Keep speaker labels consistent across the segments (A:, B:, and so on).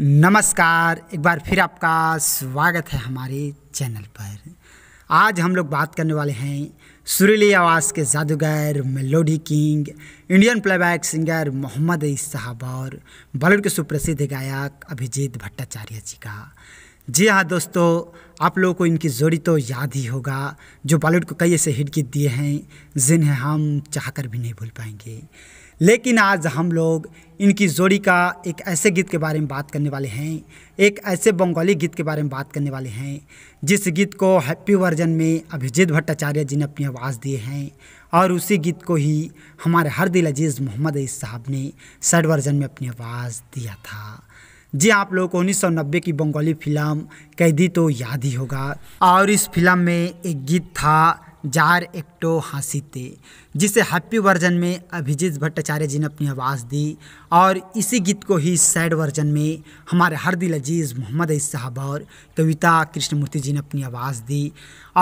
A: नमस्कार एक बार फिर आपका स्वागत है हमारे चैनल पर आज हम लोग बात करने वाले हैं सुरीली आवाज़ के जादूगर melody king Indian playback singer Mohammad साहब और बॉलीवुड के सुप्रसिद्ध गायक अभिजीत भट्टाचार्य जी का जी हाँ दोस्तों आप लोगों को इनकी जोड़ी तो याद ही होगा जो बॉलीवुड को कई ऐसे हिट गीत दिए हैं जिन्हें हम चाह कर भी नहीं भूल पाएंगे लेकिन आज हम लोग इनकी जोड़ी का एक ऐसे गीत के बारे में बात करने वाले हैं एक ऐसे बंगाली गीत के बारे में बात करने वाले हैं जिस गीत को हैप्पी वर्जन में अभिजीत भट्टाचार्य जी ने अपनी आवाज़ दिए हैं और उसी गीत को ही हमारे हर दिल अजीज़ मोहम्मद अई साहब ने सड वर्जन में अपनी आवाज़ दिया था जी आप लोग को उन्नीस की बंगाली फिल्म कैदी तो याद ही होगा और इस फिल्म में एक गीत था जार एक्टो हंसीते जिसे हैप्पी वर्जन में अभिजीत भट्टाचार्य जी ने अपनी आवाज़ दी और इसी गीत को ही सैड वर्जन में हमारे हरदिल अजीज़ मोहम्मद अई साहब और कविता कृष्णमूर्ति जी ने अपनी आवाज़ दी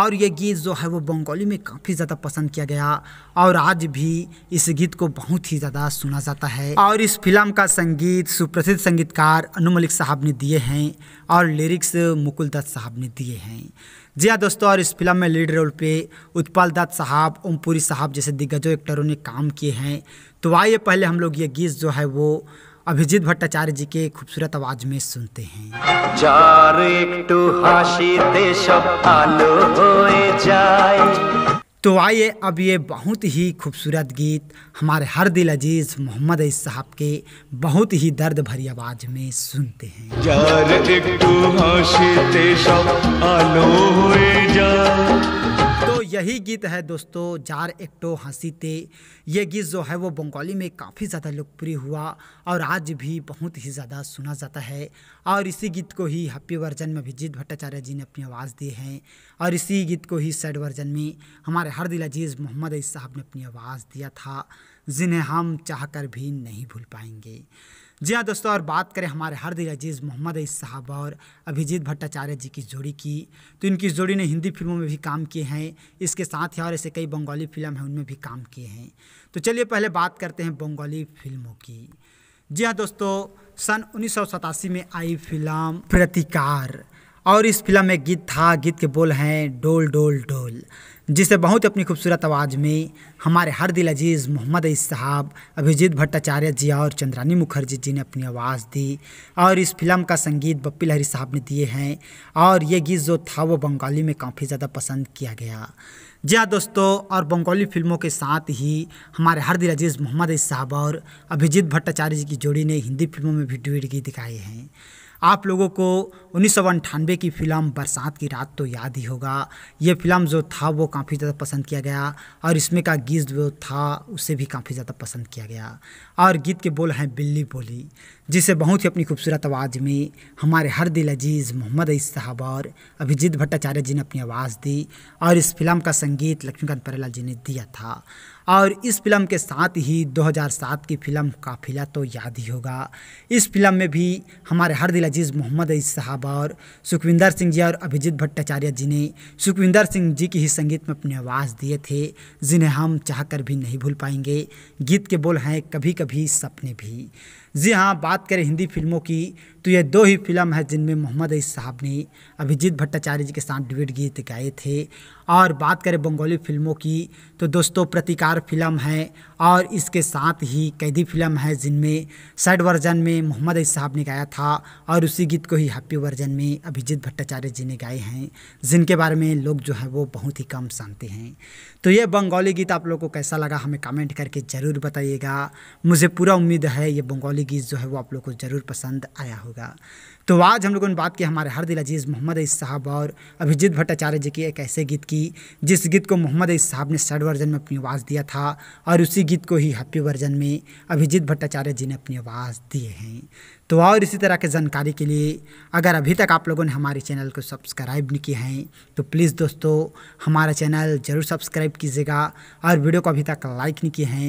A: और ये गीत जो है वो बंगाली में काफ़ी ज़्यादा पसंद किया गया और आज भी इस गीत को बहुत ही ज़्यादा सुना जाता है और इस फिल्म का संगीत सुप्रसिद्ध संगीतकार अनु मलिक साहब ने दिए हैं और लिरिक्स मुकुल दत्त साहब ने दिए हैं जी हाँ दोस्तों और इस फिल्म में लीड रोल पे उत्पल दत्त साहब ओमपुरी साहब जैसे दिग्गजों एक्टरों ने काम किए हैं तो आइए पहले हम लोग ये गीत जो है वो अभिजीत भट्टाचार्य जी के खूबसूरत आवाज में सुनते हैं तो आइए अब ये बहुत ही खूबसूरत गीत हमारे हर दिल अजीज मोहम्मद ऐस साहब के बहुत ही दर्द भरी आवाज में सुनते हैं यार एक तू आलो जा यही गीत है दोस्तों जार एक्टो हंसी ते ये गीत जो है वो बंगाली में काफ़ी ज़्यादा लोकप्रिय हुआ और आज भी बहुत ही ज़्यादा सुना जाता है और इसी गीत को ही हैप्पी वर्जन में अभिजीत भट्टाचार्य जी ने अपनी आवाज़ दी है और इसी गीत को ही सैड वर्जन में हमारे हर दिल अजीज़ मोहम्मद अई साहब ने अपनी आवाज़ दिया था जिन्हें हम चाह कर भी नहीं भूल पाएंगे जी हाँ दोस्तों और बात करें हमारे हार्दिक अजीज़ मोहम्मद अईस साहब और अभिजीत भट्टाचार्य जी की जोड़ी की तो इनकी जोड़ी ने हिंदी फिल्मों में भी काम किए हैं इसके साथ ही और ऐसे कई बंगाली फिल्म हैं उनमें भी काम किए हैं तो चलिए पहले बात करते हैं बंगाली फिल्मों की जी हाँ दोस्तों सन उन्नीस में आई फिल्म प्रतिकार और इस फिल्म में गीत था गीत के बोल हैं डोल डोल डोल जिसे बहुत ही अपनी खूबसूरत आवाज़ में हमारे हर दिल अजीज़ मोहम्मद अई साहब अभिजीत भट्टाचार्य जी और चंद्रानी मुखर्जी जी ने अपनी आवाज़ दी और इस फिल्म का संगीत बप्पी लहरी साहब ने दिए हैं और ये गीत जो था वो बंगाली में काफ़ी ज़्यादा पसंद किया गया जी हाँ दोस्तों और बंगाली फिल्मों के साथ ही हमारे हर दिल अजीज़ मोहम्मद अई साहब और अभिजीत भट्टाचार्य जी की जोड़ी ने हिंदी फिल्मों में भी ड्यूट गीत दिखाए हैं आप लोगों को उन्नीस की फ़िल्म बरसात की रात तो याद ही होगा ये फिल्म जो था वो काफ़ी ज़्यादा पसंद किया गया और इसमें का गीत जो था उसे भी काफ़ी ज़्यादा पसंद किया गया और गीत के बोल हैं बिल्ली बोली जिसे बहुत ही अपनी खूबसूरत आवाज़ में हमारे हर दिल अजीज़ मोहम्मद अईस साहब और अभिजीत भट्टाचार्य जी ने अपनी आवाज़ दी और इस फिल्म का संगीत लक्ष्मीकांत परेला जी ने दिया था और इस फिल्म के साथ ही 2007 की फिल्म काफिला तो याद ही होगा इस फिल्म में भी हमारे हर दिल अजीज़ मोहम्मद अजीज साहब और सुखविंदर सिंह जी और अभिजीत भट्टाचार्य जी ने सुखविंदर सिंह जी की ही संगीत में अपनी आवाज़ दिए थे जिन्हें हम चाह भी नहीं भूल पाएंगे गीत के बोल हैं कभी कभी सपने भी जी हाँ बात करें हिंदी फिल्मों की तो ये दो ही फिल्म है जिनमें मोहम्मद अई साहब ने अभिजीत भट्टाचार्य जी के साथ डिबेट गीत गाए थे और बात करें बंगाली फिल्मों की तो दोस्तों प्रतिकार फिल्म है और इसके साथ ही कैदी फिल्म है जिनमें सैड वर्जन में मोहम्मद अई साहब ने गाया था और उसी गीत को ही हैप्पी वर्जन में अभिजीत भट्टाचार्य जी ने गाए हैं जिनके बारे में लोग जो है वो बहुत ही कम जानते हैं तो ये बंगाली गीत आप लोग को कैसा लगा हमें कमेंट करके ज़रूर बताइएगा मुझे पूरा उम्मीद है ये बंगाली ज़िंदगी जो है वो आप लोग को ज़रूर पसंद आया होगा तो आज हम लोगों ने बात की हमारे हर दिल अजीज़ मोहम्मद अई साहब और अभिजीत भट्टाचार्य जी की एक ऐसे गीत की जिस गीत को मोहम्मद अई साहब ने सर्ड वर्जन में अपनी आवाज़ दिया था और उसी गीत को ही हैप्पी वर्जन में अभिजीत भट्टाचार्य जी ने अपनी आवाज़ दिए हैं तो और इसी तरह के जानकारी के लिए अगर अभी तक आप लोगों ने हमारे चैनल को सब्सक्राइब नहीं किया है तो प्लीज़ दोस्तों हमारा चैनल ज़रूर सब्सक्राइब कीजिएगा और वीडियो को अभी तक लाइक नहीं किए हैं